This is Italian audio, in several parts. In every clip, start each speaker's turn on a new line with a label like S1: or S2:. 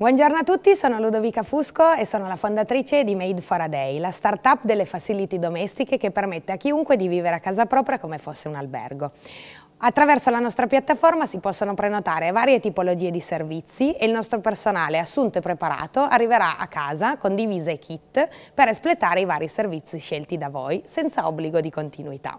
S1: Buongiorno a tutti, sono Ludovica Fusco e sono la fondatrice di Made for a Day, la start-up delle facility domestiche che permette a chiunque di vivere a casa propria come fosse un albergo. Attraverso la nostra piattaforma si possono prenotare varie tipologie di servizi e il nostro personale assunto e preparato arriverà a casa con divise e kit per espletare i vari servizi scelti da voi senza obbligo di continuità.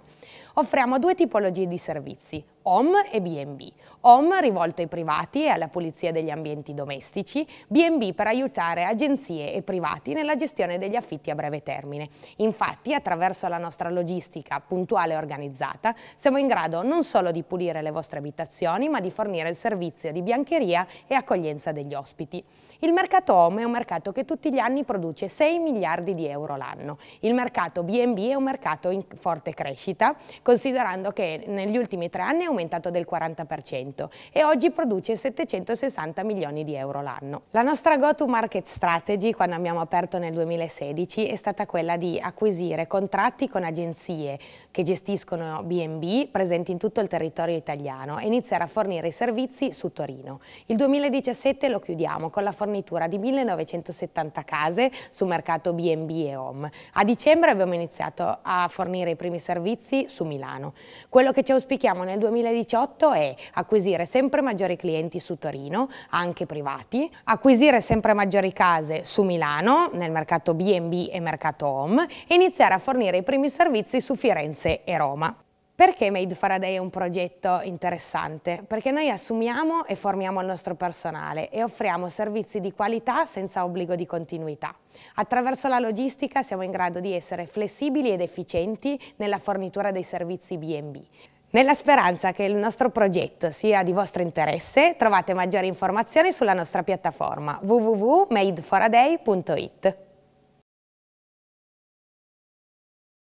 S1: Offriamo due tipologie di servizi, OM e BNB. OM rivolto ai privati e alla pulizia degli ambienti domestici, BNB per aiutare agenzie e privati nella gestione degli affitti a breve termine. Infatti, attraverso la nostra logistica puntuale e organizzata, siamo in grado non solo di pulire le vostre abitazioni, ma di fornire il servizio di biancheria e accoglienza degli ospiti. Il mercato OM è un mercato che tutti gli anni produce 6 miliardi di euro l'anno. Il mercato BNB è un mercato in forte crescita, considerando che negli ultimi tre anni è aumentato del 40% e oggi produce 760 milioni di euro l'anno. La nostra go-to-market strategy, quando abbiamo aperto nel 2016, è stata quella di acquisire contratti con agenzie che gestiscono B&B presenti in tutto il territorio italiano e iniziare a fornire i servizi su Torino. Il 2017 lo chiudiamo con la fornitura di 1970 case su mercato B&B e Home. A dicembre abbiamo iniziato a fornire i primi servizi su Milano. Quello che ci auspichiamo nel 2018 2018 è acquisire sempre maggiori clienti su Torino, anche privati, acquisire sempre maggiori case su Milano, nel mercato B&B e mercato Home, e iniziare a fornire i primi servizi su Firenze e Roma. Perché Made Faraday è un progetto interessante? Perché noi assumiamo e formiamo il nostro personale e offriamo servizi di qualità senza obbligo di continuità. Attraverso la logistica siamo in grado di essere flessibili ed efficienti nella fornitura dei servizi B&B. Nella speranza che il nostro progetto sia di vostro interesse, trovate maggiori informazioni sulla nostra piattaforma www.madeforaday.it.